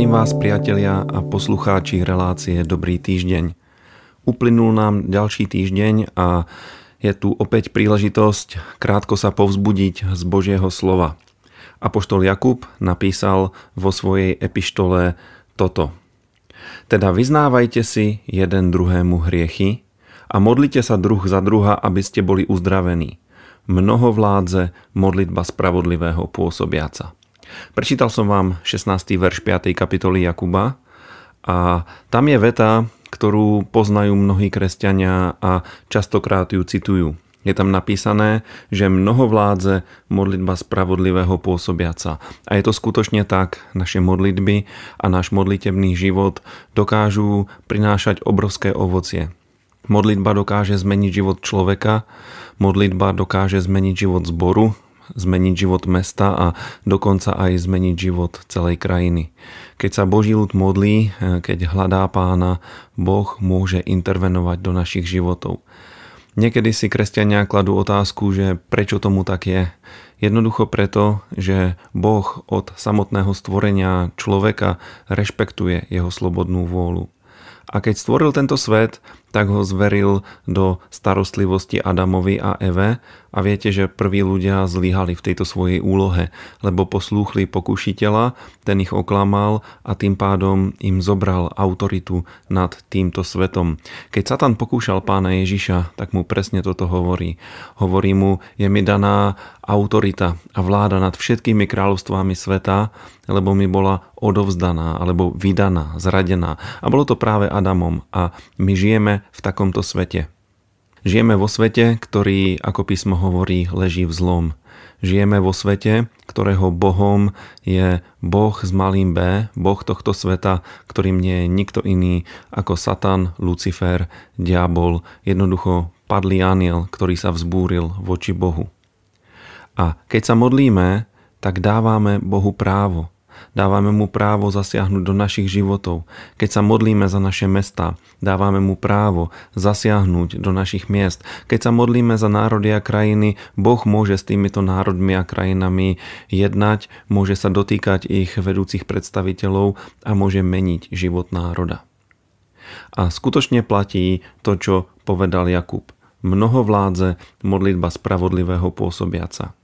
Zdravím vás priatelia a poslucháči relácie Dobrý týždeň. Uplynul nám ďalší týždeň a je tu opäť príležitosť krátko sa povzbudiť z Božieho slova. Apoštol Jakub napísal vo svojej epištole toto. Teda vyznávajte si jeden druhému hriechy a modlite sa druh za druha, aby ste boli uzdravení. Mnoho vládze modlitba spravodlivého pôsobiaca. Prečítal som vám 16. verš 5. kapitoly Jakuba a tam je veta, ktorú poznajú mnohí kresťania a častokrát ju citujú. Je tam napísané, že mnoho vládze modlitba spravodlivého pôsobiaca. A je to skutočne tak, naše modlitby a náš modlitebný život dokážu prinášať obrovské ovocie. Modlitba dokáže zmeniť život človeka, modlitba dokáže zmeniť život zboru, zmeniť život mesta a dokonca aj zmeniť život celej krajiny. Keď sa Boží ľud modlí, e, keď hľadá pána, Boh môže intervenovať do našich životov. Niekedy si kresťania kladú otázku, že prečo tomu tak je. Jednoducho preto, že Boh od samotného stvorenia človeka rešpektuje jeho slobodnú vôľu. A keď stvoril tento svet, tak ho zveril do starostlivosti Adamovi a Eve a viete, že prví ľudia zlyhali v tejto svojej úlohe, lebo poslúchli pokušiteľa, ten ich oklamal a tým pádom im zobral autoritu nad týmto svetom. Keď Satan pokúšal pána Ježiša, tak mu presne toto hovorí. Hovorí mu, je mi daná autorita a vláda nad všetkými kráľovstvami sveta, lebo mi bola odovzdaná alebo vydaná, zradená. A bolo to práve Adamom. A my žijeme v takomto svete. Žijeme vo svete, ktorý, ako písmo hovorí, leží v zlom. Žijeme vo svete, ktorého Bohom je Boh s malým B, Boh tohto sveta, ktorým nie je nikto iný ako Satan, Lucifer, diabol, jednoducho padlý aniel, ktorý sa vzbúril voči Bohu. A keď sa modlíme, tak dávame Bohu právo dávame mu právo zasiahnuť do našich životov. Keď sa modlíme za naše mesta, dávame mu právo zasiahnuť do našich miest. Keď sa modlíme za národy a krajiny, Boh môže s týmito národmi a krajinami jednať, môže sa dotýkať ich vedúcich predstaviteľov a môže meniť život národa. A skutočne platí to, čo povedal Jakub. Mnoho vládze modlitba spravodlivého pôsobiaca.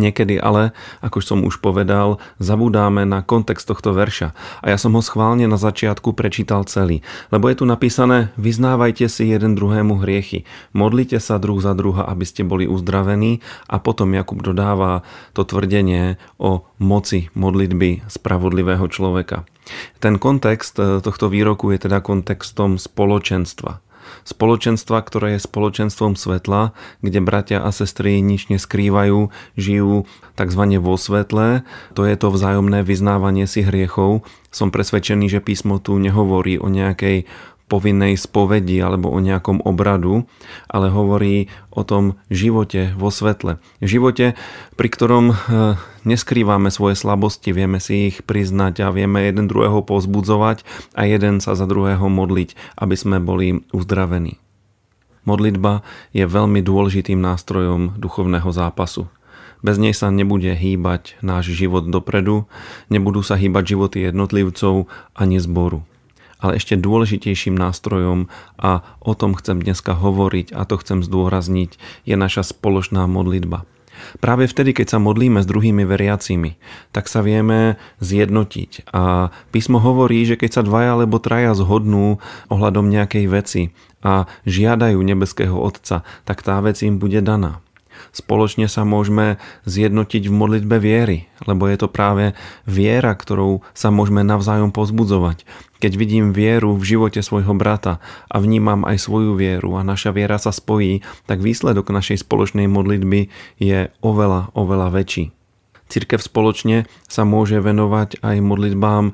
Niekedy ale, ako som už povedal, zabudáme na kontext tohto verša. A ja som ho schválne na začiatku prečítal celý. Lebo je tu napísané, vyznávajte si jeden druhému hriechy, modlite sa druh za druha, aby ste boli uzdravení. A potom Jakub dodáva to tvrdenie o moci modlitby spravodlivého človeka. Ten kontext e, tohto výroku je teda kontextom spoločenstva spoločenstva, ktoré je spoločenstvom svetla, kde bratia a sestry nič neskrývajú, žijú tzv. vo svetle. To je to vzájomné vyznávanie si hriechov. Som presvedčený, že písmo tu nehovorí o nejakej povinnej spovedi alebo o nejakom obradu, ale hovorí o tom živote vo svetle. Živote, pri ktorom eh, neskrývame svoje slabosti, vieme si ich priznať a vieme jeden druhého pozbudzovať a jeden sa za druhého modliť, aby sme boli uzdravení. Modlitba je veľmi dôležitým nástrojom duchovného zápasu. Bez nej sa nebude hýbať náš život dopredu, nebudú sa hýbať životy jednotlivcov ani zboru ale ešte dôležitejším nástrojom a o tom chcem dneska hovoriť a to chcem zdôrazniť, je naša spoločná modlitba. Práve vtedy, keď sa modlíme s druhými veriacimi, tak sa vieme zjednotiť. A písmo hovorí, že keď sa dvaja alebo traja zhodnú ohľadom nejakej veci a žiadajú nebeského Otca, tak tá vec im bude daná spoločne sa môžeme zjednotiť v modlitbe viery, lebo je to práve viera, ktorou sa môžeme navzájom pozbudzovať. Keď vidím vieru v živote svojho brata a vnímam aj svoju vieru a naša viera sa spojí, tak výsledok našej spoločnej modlitby je oveľa, oveľa väčší. Církev spoločne sa môže venovať aj modlitbám e,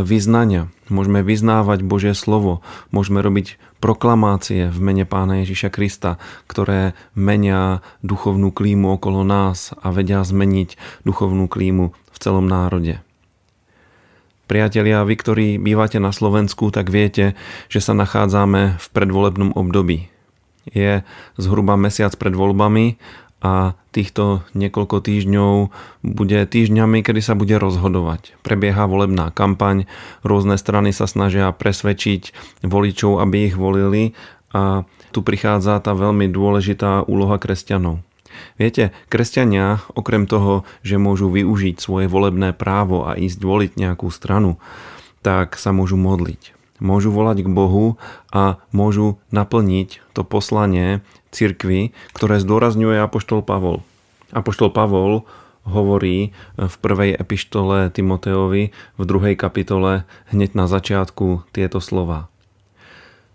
vyznania. Môžeme vyznávať Božie slovo, môžeme robiť proklamácie v mene Pána Ježiša Krista, ktoré menia duchovnú klímu okolo nás a vedia zmeniť duchovnú klímu v celom národe. Priatelia, vy, ktorí bývate na Slovensku, tak viete, že sa nachádzame v predvolebnom období. Je zhruba mesiac pred voľbami a týchto niekoľko týždňov bude týždňami, kedy sa bude rozhodovať. Prebieha volebná kampaň, rôzne strany sa snažia presvedčiť voličov, aby ich volili a tu prichádza tá veľmi dôležitá úloha kresťanov. Viete, kresťania, okrem toho, že môžu využiť svoje volebné právo a ísť voliť nejakú stranu, tak sa môžu modliť môžu volať k Bohu a môžu naplniť to poslanie cirkvy, ktoré zdôrazňuje Apoštol Pavol. Apoštol Pavol hovorí v prvej epištole Timoteovi v druhej kapitole hneď na začiatku tieto slova.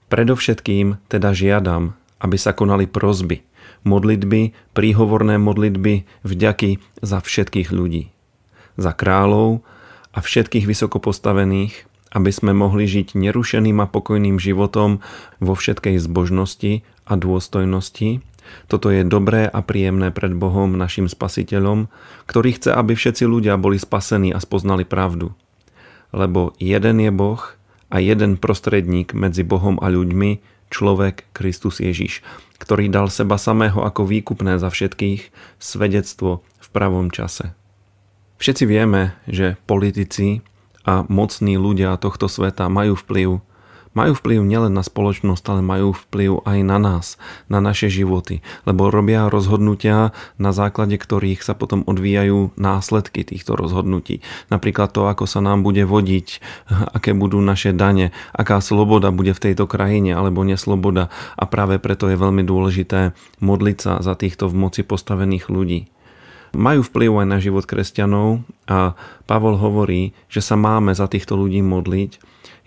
Predovšetkým teda žiadam, aby sa konali prozby, modlitby, príhovorné modlitby, vďaky za všetkých ľudí. Za kráľov a všetkých vysokopostavených, aby sme mohli žiť nerušeným a pokojným životom vo všetkej zbožnosti a dôstojnosti. Toto je dobré a príjemné pred Bohom, našim Spasiteľom, ktorý chce, aby všetci ľudia boli spasení a spoznali pravdu. Lebo jeden je Boh a jeden prostredník medzi Bohom a ľuďmi, človek Kristus Ježiš, ktorý dal seba samého ako výkupné za všetkých, svedectvo v pravom čase. Všetci vieme, že politici a mocní ľudia tohto sveta majú vplyv majú vplyv nielen na spoločnosť, ale majú vplyv aj na nás, na naše životy, lebo robia rozhodnutia, na základe ktorých sa potom odvíjajú následky týchto rozhodnutí. Napríklad to, ako sa nám bude vodiť, aké budú naše dane, aká sloboda bude v tejto krajine alebo nesloboda a práve preto je veľmi dôležité modliť sa za týchto v moci postavených ľudí majú vplyv aj na život kresťanov a Pavol hovorí, že sa máme za týchto ľudí modliť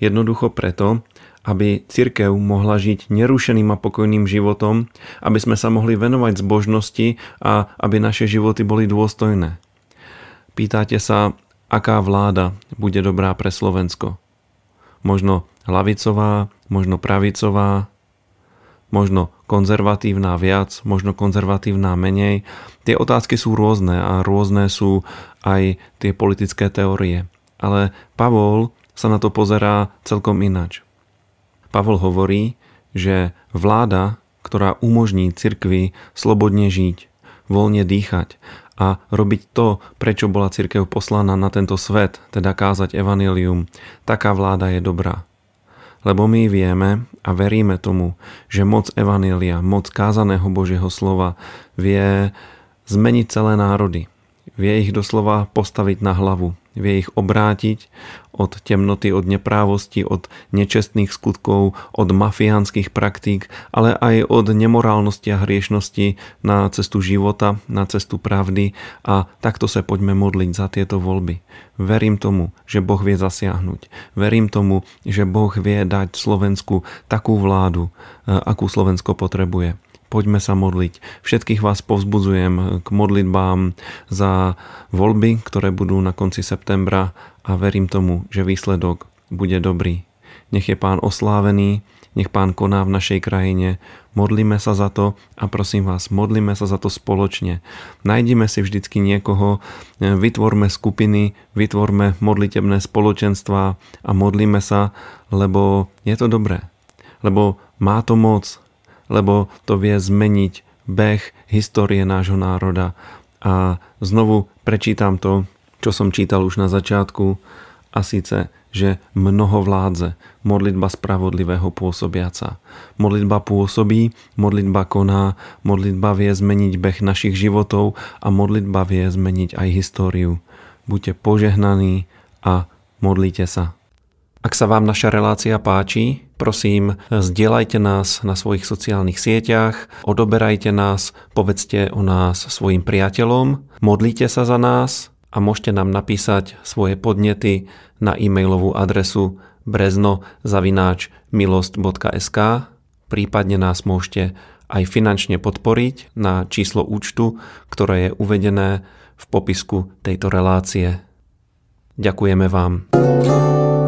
jednoducho preto, aby cirkev mohla žiť nerušeným a pokojným životom, aby sme sa mohli venovať zbožnosti a aby naše životy boli dôstojné. Pýtate sa, aká vláda bude dobrá pre Slovensko. Možno lavicová, možno pravicová, možno konzervatívna viac, možno konzervatívna menej. Tie otázky sú rôzne a rôzne sú aj tie politické teórie. Ale Pavol sa na to pozerá celkom inač. Pavol hovorí, že vláda, ktorá umožní cirkvi slobodne žiť, voľne dýchať a robiť to, prečo bola cirkev poslaná na tento svet, teda kázať evanilium, taká vláda je dobrá. Lebo my vieme a veríme tomu, že moc Evanília, moc kázaného Božieho slova vie zmeniť celé národy. Vie ich doslova postaviť na hlavu vie ich obrátiť od temnoty, od neprávosti, od nečestných skutkov, od mafiánskych praktík, ale aj od nemorálnosti a hriešnosti na cestu života, na cestu pravdy a takto sa poďme modliť za tieto voľby. Verím tomu, že Boh vie zasiahnuť. Verím tomu, že Boh vie dať Slovensku takú vládu, eh, akú Slovensko potrebuje poďme sa modliť. Všetkých vás povzbudzujem k modlitbám za voľby, ktoré budú na konci septembra a verím tomu, že výsledok bude dobrý. Nech je pán oslávený, nech pán koná v našej krajine. Modlíme sa za to a prosím vás, modlíme sa za to spoločne. Najdime si vždycky niekoho, vytvorme skupiny, vytvorme modlitebné spoločenstva a modlíme sa, lebo je to dobré. Lebo má to moc lebo to vie zmeniť beh histórie nášho národa. A znovu prečítam to, čo som čítal už na začiatku, a síce, že mnoho vládze, modlitba spravodlivého pôsobiaca. Modlitba pôsobí, modlitba koná, modlitba vie zmeniť beh našich životov a modlitba vie zmeniť aj históriu. Buďte požehnaní a modlite sa. Ak sa vám naša relácia páči, Prosím, zdieľajte nás na svojich sociálnych sieťach, odoberajte nás, povedzte o nás svojim priateľom, modlite sa za nás a môžete nám napísať svoje podnety na e-mailovú adresu brezno-milost.sk prípadne nás môžete aj finančne podporiť na číslo účtu, ktoré je uvedené v popisku tejto relácie. Ďakujeme vám.